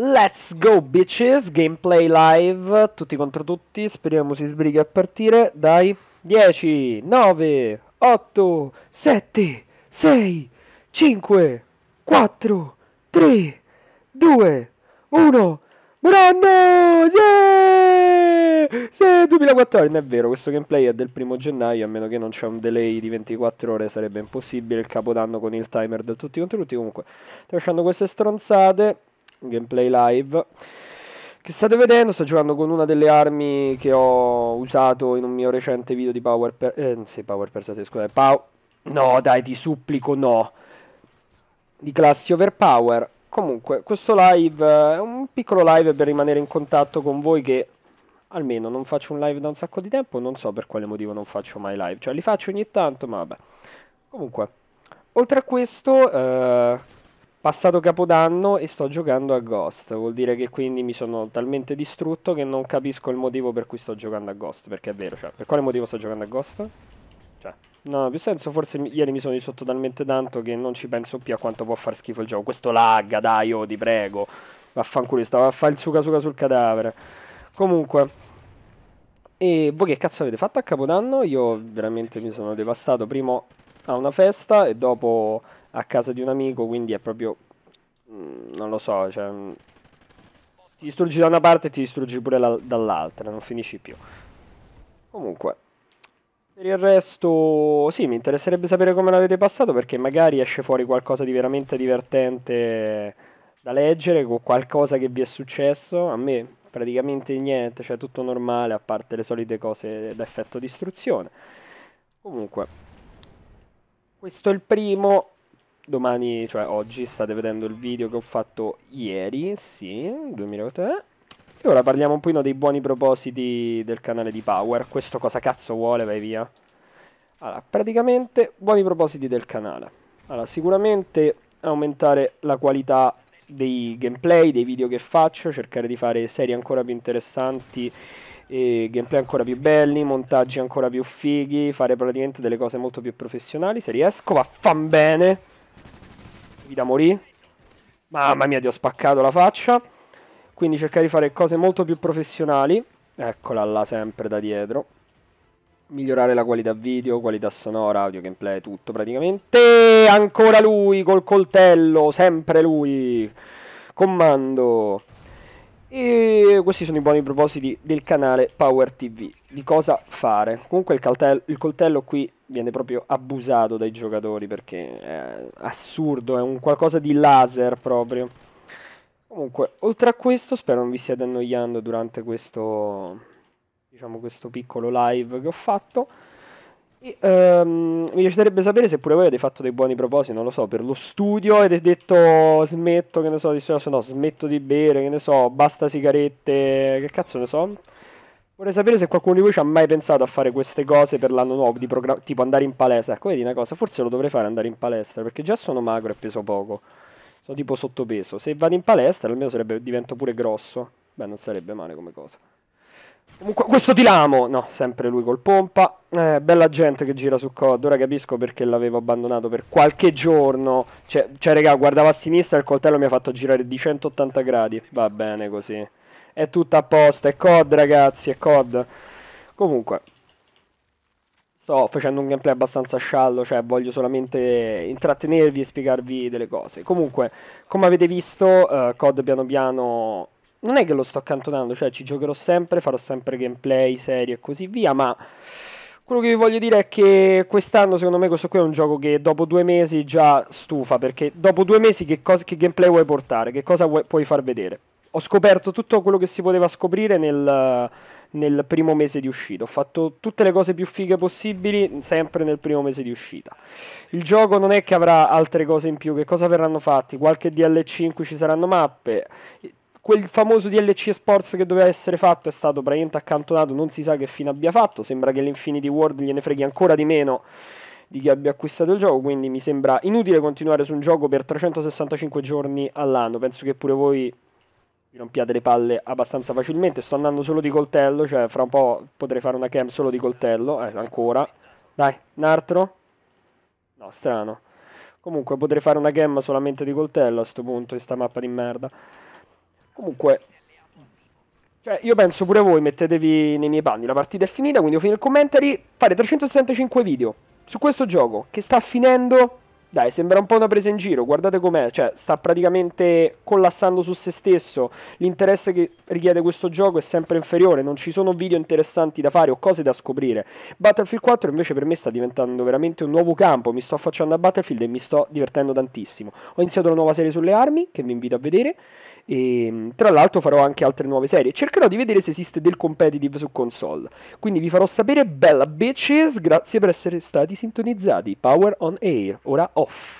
Let's go bitches, gameplay live, tutti contro tutti, speriamo si sbrighi a partire, dai, 10, 9, 8, 7, 6, 5, 4, 3, 2, 1, Buranno, yeah! sì, 2014, non è vero, questo gameplay è del primo gennaio, a meno che non c'è un delay di 24 ore, sarebbe impossibile il capodanno con il timer da tutti contro tutti, comunque, sto facendo queste stronzate, gameplay live, che state vedendo, sto giocando con una delle armi che ho usato in un mio recente video di Power Per... Eh, sì, Power Per, scusate, Pow... No, dai, ti supplico, no. Di classi overpower. Comunque, questo live è un piccolo live per rimanere in contatto con voi che almeno non faccio un live da un sacco di tempo, non so per quale motivo non faccio mai live, cioè li faccio ogni tanto, ma vabbè. Comunque, oltre a questo, eh, passato capodanno e sto giocando a Ghost, vuol dire che quindi mi sono talmente distrutto che non capisco il motivo per cui sto giocando a Ghost, perché è vero, cioè, per quale motivo sto giocando a Ghost? Cioè, no, più senso, forse ieri mi sono disotto talmente tanto che non ci penso più a quanto può far schifo il gioco. Questo lagga, dai, io oh, ti prego. Vaffanculo, stavo a fare il suca suca sul cadavere. Comunque, e voi che cazzo avete fatto a Capodanno? Io veramente mi sono devastato, prima a una festa e dopo a casa di un amico, quindi è proprio... Mm, non lo so, cioè... Mm, ti distruggi da una parte e ti distruggi pure dall'altra, non finisci più. Comunque, per il resto, sì, mi interesserebbe sapere come l'avete passato perché magari esce fuori qualcosa di veramente divertente da leggere, o qualcosa che vi è successo. A me praticamente niente, cioè tutto normale, a parte le solite cose da effetto distruzione. Comunque, questo è il primo. Domani, cioè oggi, state vedendo il video che ho fatto ieri, sì, 2003. Eh. E ora parliamo un po' dei buoni propositi del canale di Power. Questo cosa cazzo vuole, vai via. Allora, praticamente, buoni propositi del canale. Allora, sicuramente aumentare la qualità dei gameplay, dei video che faccio, cercare di fare serie ancora più interessanti e gameplay ancora più belli, montaggi ancora più fighi, fare praticamente delle cose molto più professionali. Se riesco, vaffan bene. Vita morì. Mamma mia, ti ho spaccato la faccia. Quindi cercare di fare cose molto più professionali. Eccola là sempre da dietro migliorare la qualità video, qualità sonora, audio, gameplay, tutto praticamente. E Ancora lui col coltello, sempre lui. Comando. E questi sono i buoni propositi del canale Power TV, di cosa fare. Comunque il, caltello, il coltello qui viene proprio abusato dai giocatori perché è assurdo, è un qualcosa di laser proprio. Comunque, oltre a questo, spero non vi stiate annoiando durante questo diciamo, questo piccolo live che ho fatto. E, um, mi piacerebbe sapere se pure voi avete fatto dei buoni propositi, non lo so, per lo studio avete detto smetto, che ne so, di studio, no, smetto di bere, che ne so, basta sigarette, che cazzo ne so. Vorrei sapere se qualcuno di voi ci ha mai pensato a fare queste cose per l'anno nuovo, program- tipo andare in palestra. Ecco, vedi una cosa, forse lo dovrei fare andare in palestra, perché già sono magro e peso poco. Sono tipo sottopeso. Se vado in palestra almeno sarebbe, divento pure grosso. Beh, non sarebbe male come cosa. Comunque, questo di Lamo, no, sempre lui col pompa. Eh, bella gente che gira su COD. Ora capisco perché l'avevo abbandonato per qualche giorno. Cioè, cioè, raga, guardavo a sinistra e il coltello mi ha fatto girare di 180 gradi. Va bene così. È tutto apposta, È COD, ragazzi, è COD. Comunque, sto facendo un gameplay abbastanza sciallo, cioè voglio solamente intrattenervi e spiegarvi delle cose. Comunque, come avete visto, eh, COD piano piano non è che lo sto accantonando, cioè ci giocherò sempre, farò sempre gameplay, serie e così via, ma quello che vi voglio dire è che quest'anno secondo me questo qui è un gioco che dopo due mesi già stufa, perché dopo due mesi che, cosa, che gameplay vuoi portare, che cosa vuoi, puoi far vedere? Ho scoperto tutto quello che si poteva scoprire nel, nel primo mese di uscita, ho fatto tutte le cose più fighe possibili sempre nel primo mese di uscita. Il gioco non è che avrà altre cose in più, che cosa verranno fatti? Qualche DLC in cui ci saranno mappe, quel famoso DLC Sports che doveva essere fatto è stato praticamente accantonato, non si sa che fine abbia fatto, sembra che l'Infinity World gliene freghi ancora di meno di chi abbia acquistato il gioco, quindi mi sembra inutile continuare su un gioco per 365 giorni all'anno, penso che pure voi vi rompiate le palle abbastanza facilmente, sto andando solo di coltello, cioè fra un po' potrei fare una cam solo di coltello, eh, ancora, dai, un altro? No, strano. Comunque potrei fare una cam solamente di coltello a questo punto, sta mappa di merda. Comunque, cioè, io penso pure voi, mettetevi nei miei panni, la partita è finita, quindi ho finito il commentary, fare 365 video su questo gioco che sta finendo, dai, sembra un po' una presa in giro, guardate com'è, cioè, sta praticamente collassando su se stesso, l'interesse che richiede questo gioco è sempre inferiore, non ci sono video interessanti da fare o cose da scoprire. Battlefield 4 invece per me sta diventando veramente un nuovo campo, mi sto affacciando a Battlefield e mi sto divertendo tantissimo. Ho iniziato la nuova serie sulle armi, che vi invito a vedere, e, ehm, tra l'altro farò anche altre nuove serie. Cercherò di vedere se esiste del competitive su console. Quindi vi farò sapere, bella bitches, grazie per essere stati sintonizzati. Power on air, ora off.